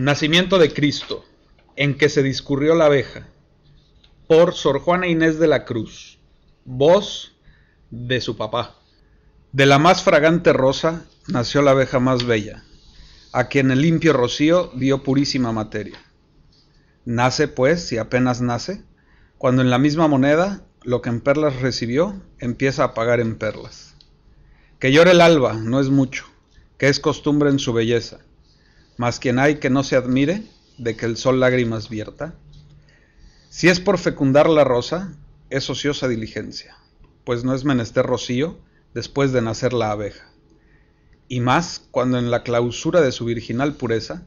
Nacimiento de Cristo, en que se discurrió la abeja, por Sor Juana Inés de la Cruz, voz de su papá. De la más fragante rosa nació la abeja más bella, a quien el limpio rocío dio purísima materia. Nace, pues, y apenas nace, cuando en la misma moneda lo que en perlas recibió empieza a pagar en perlas. Que llore el alba no es mucho, que es costumbre en su belleza mas quien hay que no se admire de que el sol lágrimas vierta. Si es por fecundar la rosa, es ociosa diligencia, pues no es menester rocío después de nacer la abeja. Y más cuando en la clausura de su virginal pureza,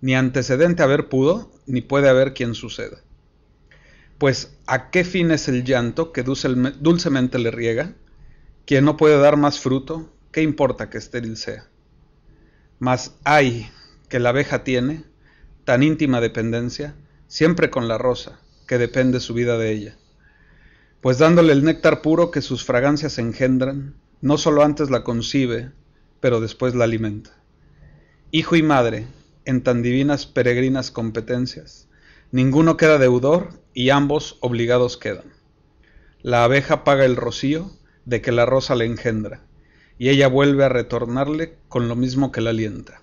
ni antecedente haber pudo, ni puede haber quien suceda. Pues, ¿a qué fin es el llanto que dulcemente le riega? Quien no puede dar más fruto, ¿qué importa que estéril sea? Mas, ay, que la abeja tiene, tan íntima dependencia, siempre con la rosa, que depende su vida de ella. Pues dándole el néctar puro que sus fragancias engendran, no sólo antes la concibe, pero después la alimenta. Hijo y madre, en tan divinas peregrinas competencias, ninguno queda deudor y ambos obligados quedan. La abeja paga el rocío de que la rosa le engendra, y ella vuelve a retornarle con lo mismo que la alienta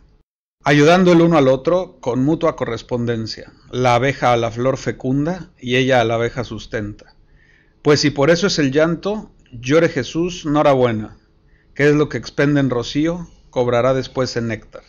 ayudando el uno al otro con mutua correspondencia. La abeja a la flor fecunda y ella a la abeja sustenta. Pues si por eso es el llanto, llore Jesús, norabuena, que es lo que expende en rocío, cobrará después en néctar.